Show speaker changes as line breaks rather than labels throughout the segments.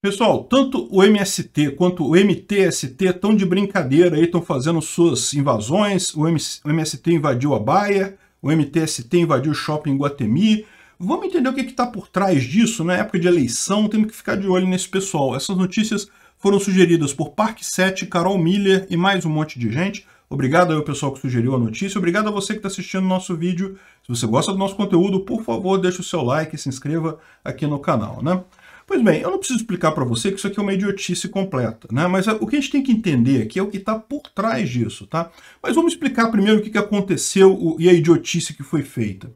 Pessoal, tanto o MST quanto o MTST estão de brincadeira aí, estão fazendo suas invasões. O, MST invadiu a Baia, o MTST invadiu o shopping Guatemi. Vamos entender o que é está por trás disso, na né? época de eleição, temos que ficar de olho nesse pessoal. Essas notícias foram sugeridas por Parque 7, Carol Miller e mais um monte de gente. Obrigado ao pessoal que sugeriu a notícia, obrigado a você que está assistindo o nosso vídeo. Se você gosta do nosso conteúdo, por favor, deixe o seu like e se inscreva aqui no canal, né? Pois bem, eu não preciso explicar para você que isso aqui é uma idiotice completa, né? Mas é, o que a gente tem que entender aqui é o que está por trás disso, tá? Mas vamos explicar primeiro o que, aconteceu e a idiotice que foi feita.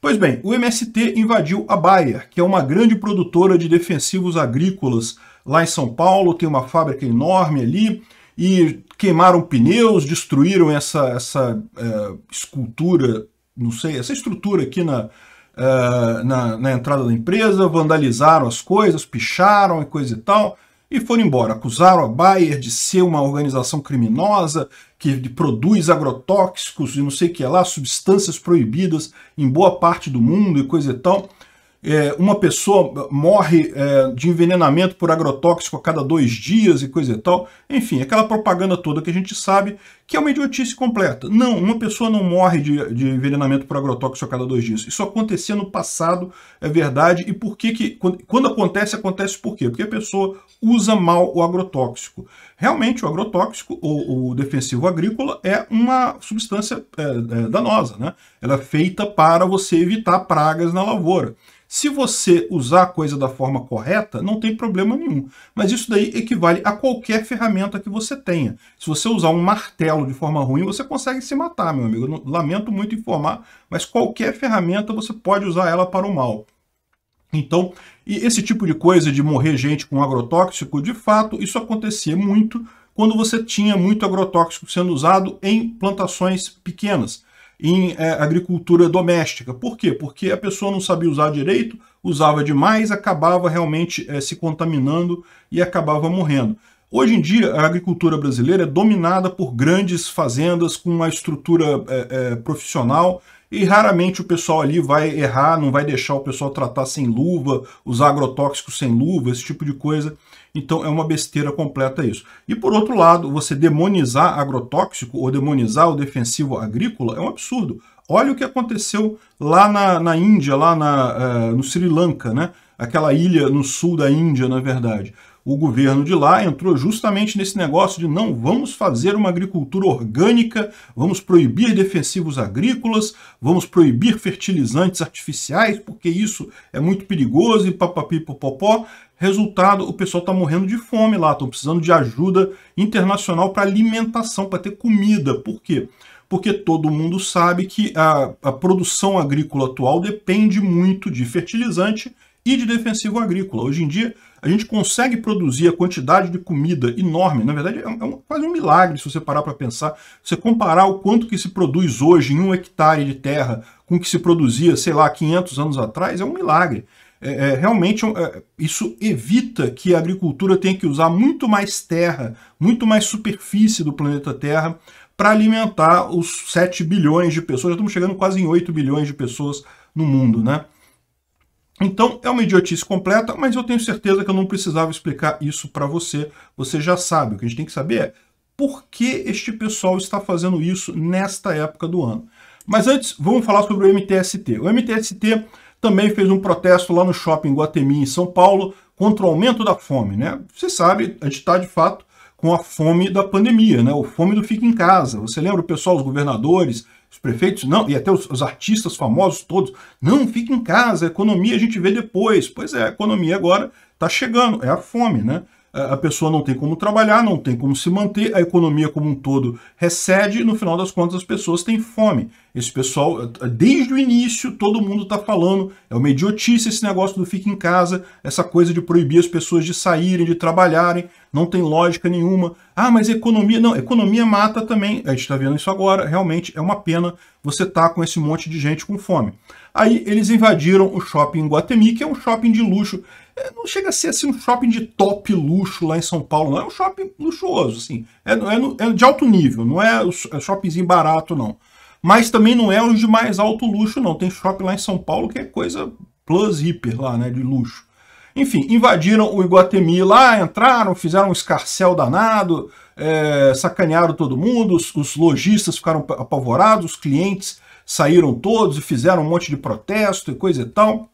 Pois bem, o MST invadiu a Bayer, que é uma grande produtora de defensivos agrícolas lá em São Paulo, tem uma fábrica enorme ali, e queimaram pneus, destruíram essa, essa é, escultura, não sei, essa estrutura aqui na, uh, na, na, entrada da empresa, vandalizaram as coisas, picharam e coisa e tal, e foram embora. Acusaram a Bayer de ser uma organização criminosa que produz agrotóxicos e não sei o que lá, substâncias proibidas em boa parte do mundo e coisa e tal é, uma pessoa morre é, de envenenamento por agrotóxico a cada dois dias e coisa e tal. Enfim, aquela propaganda toda que a gente sabe que é uma idiotice completa. Não, uma pessoa não morre de, de envenenamento por agrotóxico a cada dois dias. Isso acontecia no passado, é verdade. E por que, que quando, quando acontece, acontece por quê? Porque a pessoa usa mal o agrotóxico. Realmente, o agrotóxico, ou o defensivo agrícola, é uma substância é, é, danosa. Né? Ela é feita para você evitar pragas na lavoura. Se você usar a coisa da forma correta, não tem problema nenhum. Mas isso daí equivale a qualquer ferramenta que você tenha. Se você usar um martelo de forma ruim, você consegue se matar, meu amigo. lamento muito informar, mas qualquer ferramenta você pode usar ela para o mal. Então, e esse tipo de coisa de morrer gente com agrotóxico, de fato, isso acontecia muito quando você tinha muito agrotóxico sendo usado em plantações pequenas em é, agricultura doméstica. Por quê? Porque a pessoa não sabia usar direito, usava demais, acabava realmente é, se contaminando e acabava morrendo. Hoje em dia, a agricultura brasileira é dominada por grandes fazendas com uma estrutura é, é profissional e raramente o pessoal ali vai errar, não vai deixar o pessoal tratar sem luva, usar agrotóxicos sem luva, esse tipo de coisa. Então é uma besteira completa isso. E por outro lado, você demonizar agrotóxico ou demonizar o defensivo agrícola é um absurdo. Olha o que aconteceu lá na, na Índia, lá na, uh, no Sri Lanka, né? aquela ilha no sul da Índia, na verdade o governo de lá entrou justamente nesse negócio de não vamos fazer uma agricultura orgânica, vamos proibir defensivos agrícolas, vamos proibir fertilizantes artificiais, porque isso é muito perigoso e papapi Resultado, o pessoal está morrendo de fome lá, estão precisando de ajuda internacional para alimentação, para ter comida. Por quê? porque todo mundo sabe que a, a, produção agrícola atual depende muito de fertilizante e de defensivo agrícola. Hoje em dia, a gente consegue produzir a quantidade de comida enorme. Na verdade, é, um, é quase um milagre se você parar para pensar. Você comparar o quanto que se produz hoje em um hectare de terra com o que se produzia, sei lá, 500 anos atrás, é um milagre. É, é, realmente é, é, isso evita que a agricultura tenha que usar muito mais terra, muito mais superfície do planeta Terra para alimentar os 7 bilhões de pessoas. Já estamos chegando quase em 8 bilhões de pessoas no mundo, né? Então, é uma idiotice completa, mas eu tenho certeza que eu não precisava explicar isso para você. Você já sabe. O que a gente tem que saber é por que este pessoal está fazendo isso nesta época do ano. Mas antes, vamos falar sobre o MTST. O MTST também fez um protesto lá no shopping Guatemi, em São Paulo, contra o aumento da fome. Né? Você sabe, a gente está, de fato, com a fome da pandemia, né? o fome do fica em casa. Você lembra o pessoal, os governadores, os prefeitos não, e até os, os artistas famosos todos, não, fique em casa, a é economia a gente vê depois. Pois é, a economia agora está chegando, é a fome, né? a pessoa não tem como trabalhar, não tem como se manter, a economia como um todo recede e no final das contas as pessoas têm fome. Esse pessoal, eh, desde o início, todo mundo está falando, é uma idiotice esse negócio do fique em casa, essa coisa de proibir as pessoas de saírem, de trabalharem, não tem lógica nenhuma. Ah, mas economia, não, economia mata também, a gente está vendo isso agora, realmente é uma pena você tá com esse monte de gente com fome. Aí eles invadiram o shopping Guatemi, que é um shopping de luxo, é, não chega a ser assim, um shopping de top luxo lá em São Paulo, não é um shopping luxuoso, assim. É, é, é de alto nível, não é, é shoppingzinho barato, não. Mas também não é os de mais alto luxo, não. Tem shopping lá em São Paulo que é coisa plus hiper lá, né, de luxo. Enfim, invadiram o Iguatemi lá, entraram, fizeram um escarcel danado, é, sacanearam todo mundo, os, os lojistas ficaram apavorados, os clientes saíram todos e fizeram um monte de protesto e coisa e tal.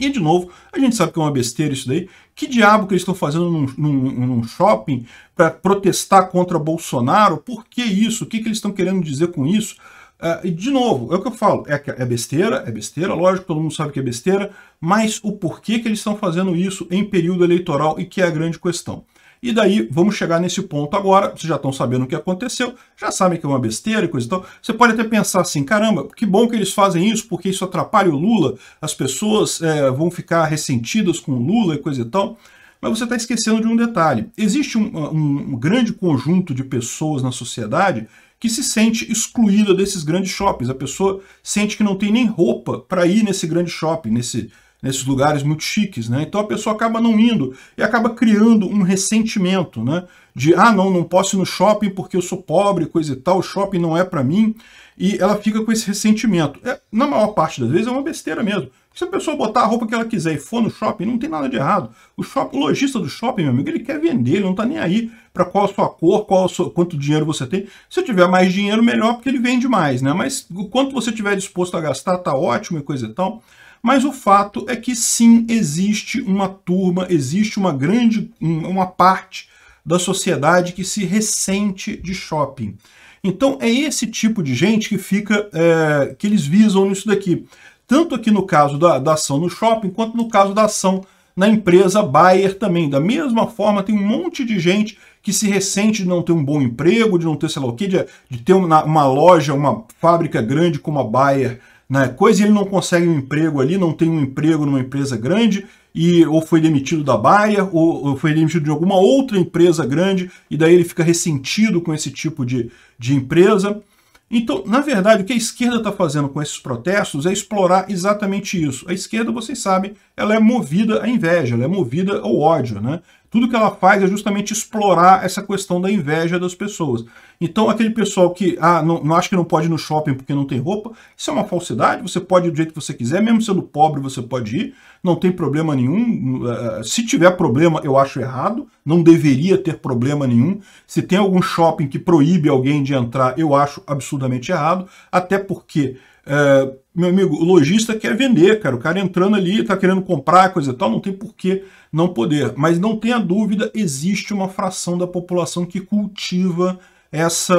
E, de novo, a gente sabe que é uma besteira isso daí. Que diabo que eles estão fazendo num, num, num shopping para protestar contra Bolsonaro? Por que isso? O que, que eles estão querendo dizer com isso? Uh, e, de novo, é o que eu falo. É, é besteira, é besteira, lógico, todo mundo sabe que é besteira, mas o porquê que eles estão fazendo isso em período eleitoral e que é a grande questão. E daí vamos chegar nesse ponto agora. Vocês já estão sabendo o que aconteceu, já sabem que é uma besteira e coisa e tal. Você pode até pensar assim: caramba, que bom que eles fazem isso, porque isso atrapalha o Lula, as pessoas é, vão ficar ressentidas com o Lula e coisa e tal. Mas você está esquecendo de um detalhe: existe um, um, um grande conjunto de pessoas na sociedade que se sente excluída desses grandes shoppings. A pessoa sente que não tem nem roupa para ir nesse grande shopping, nesse nesses lugares muito chiques, né? Então a pessoa acaba não indo e acaba criando um ressentimento, né? De, ah, não, não posso ir no shopping porque eu sou pobre, coisa e tal, o shopping não é para mim. E ela fica com esse ressentimento. É, na maior parte das vezes é uma besteira mesmo. Se a pessoa botar a roupa que ela quiser e for no shopping, não tem nada de errado. O, shopping, o lojista do shopping, meu amigo, ele quer vender, ele não está nem aí para qual a sua cor, qual sua, quanto dinheiro você tem. Se tiver mais dinheiro, melhor, porque ele vende mais, né? Mas o quanto você tiver disposto a gastar, tá ótimo e coisa e tal. Mas o fato é que sim, existe uma turma, existe uma grande, uma parte da sociedade que se ressente de shopping. Então é esse tipo de gente que fica, é, que eles visam nisso daqui. Tanto aqui no caso da, da ação no shopping, quanto no caso da ação na empresa Bayer também. Da mesma forma, tem um monte de gente que se ressente de não ter um bom emprego, de não ter sei lá o quê, de, de ter uma, uma loja, uma fábrica grande como a Bayer né, coisa, ele não consegue um emprego ali, não tem um emprego numa empresa grande, e ou foi demitido da Baia, ou, ou, foi demitido de alguma outra empresa grande, e daí ele fica ressentido com esse tipo de, de empresa. Então, na verdade, o que a esquerda está fazendo com esses protestos é explorar exatamente isso. A esquerda, vocês sabem, ela é movida à inveja, ela é movida ao ódio, né? Tudo que ela faz é justamente explorar essa questão da inveja das pessoas. Então, aquele pessoal que ah, não, não acha que não pode ir no shopping porque não tem roupa, isso é uma falsidade, você pode ir do jeito que você quiser, mesmo sendo pobre você pode ir, não tem problema nenhum. Eh, eh, se tiver problema, eu acho errado, não deveria ter problema nenhum. Se tem algum shopping que proíbe alguém de entrar, eu acho absurdamente errado, até porque... Eh, meu amigo, o lojista quer vender, cara. O cara entrando ali, está querendo comprar, coisa e tal, não tem por que não poder. Mas não tenha dúvida, existe uma fração da população que cultiva essa,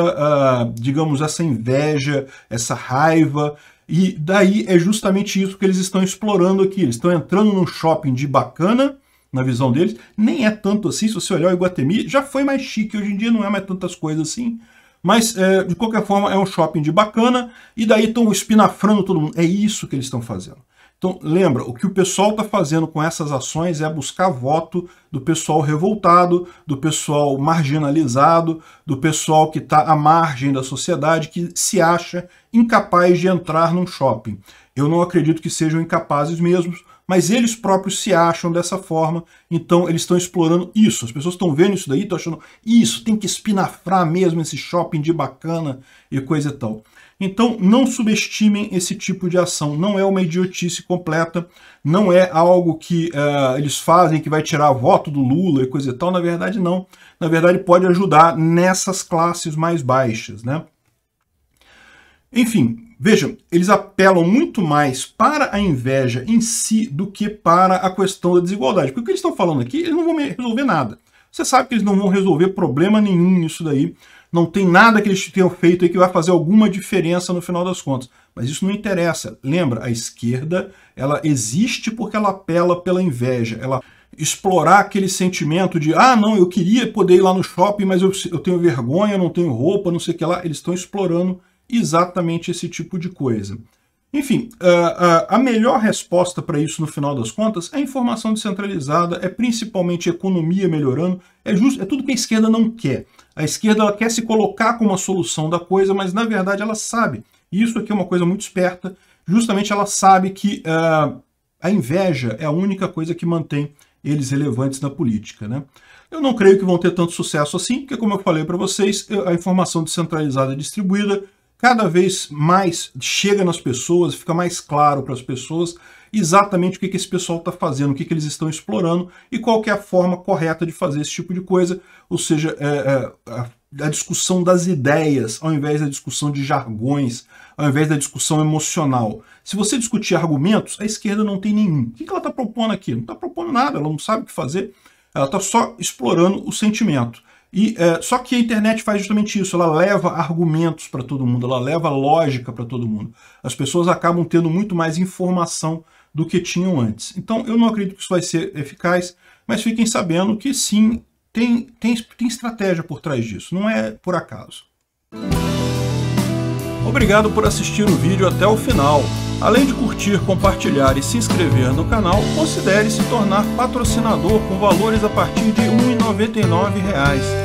uh, digamos, essa inveja, essa raiva. E daí é justamente isso que eles estão explorando aqui. Eles estão entrando num shopping de bacana, na visão deles. Nem é tanto assim, se você olhar o Iguatemi, já foi mais chique. Hoje em dia não é mais tantas coisas assim. Mas, é, de qualquer forma, é um shopping de bacana. E daí estão espinafrando todo mundo. É isso que eles estão fazendo. Então, lembra, o que o pessoal está fazendo com essas ações é buscar voto do pessoal revoltado, do pessoal marginalizado, do pessoal que está à margem da sociedade, que se acha incapaz de entrar num shopping. Eu não acredito que sejam incapazes mesmo mas eles próprios se acham dessa forma, então eles estão explorando isso. As pessoas estão vendo isso daí, estão achando isso, tem que espinafrar mesmo esse shopping de bacana e coisa e tal. Então não subestimem esse tipo de ação, não é uma idiotice completa, não é algo que uh, eles fazem que vai tirar voto do Lula e coisa e tal, na verdade não. Na verdade pode ajudar nessas classes mais baixas, né? Enfim, Vejam, eles apelam muito mais para a inveja em si do que para a questão da desigualdade. Porque o que eles estão falando aqui, eles não vão resolver nada. Você sabe que eles não vão resolver problema nenhum nisso daí. Não tem nada que eles tenham feito aí que vai fazer alguma diferença no final das contas. Mas isso não interessa. Lembra, a esquerda, ela existe porque ela apela pela inveja. Ela explorar aquele sentimento de ah, não, eu queria poder ir lá no shopping, mas eu, eu tenho vergonha, não tenho roupa, não sei o que lá. Eles estão explorando exatamente esse tipo de coisa. Enfim, ah, ah, a melhor resposta para isso no final das contas é informação descentralizada, é principalmente economia melhorando, é, justo, é tudo que a esquerda não quer. A esquerda ela quer se colocar como a solução da coisa, mas na verdade ela sabe. E isso aqui é uma coisa muito esperta, justamente ela sabe que uh, a inveja é a única coisa que mantém eles relevantes na política. Né? Eu não creio que vão ter tanto sucesso assim, porque como eu falei para vocês, a informação descentralizada é distribuída, cada vez mais chega nas pessoas, fica mais claro para as pessoas exatamente o que, que esse pessoal está fazendo, o que, que eles estão explorando e qual é a forma correta de fazer esse tipo de coisa, ou seja, é, é, a discussão das ideias, ao invés da discussão de jargões, ao invés da discussão emocional. Se você discutir argumentos, a esquerda não tem nenhum. O que, que ela está propondo aqui? Não está propondo nada, ela não sabe o que fazer, ela está só explorando o sentimento. E uh, só que a internet faz justamente isso, ela leva argumentos para todo mundo, ela leva lógica para todo mundo. As pessoas acabam tendo muito mais informação do que tinham antes. Então eu não acredito que isso vai ser eficaz, mas fiquem sabendo que sim, tem, tem, tem estratégia por trás disso, não é por acaso. Obrigado por assistir o vídeo até o final. Além de curtir, compartilhar e se inscrever no canal, considere se tornar patrocinador com valores a partir de R$ 1,99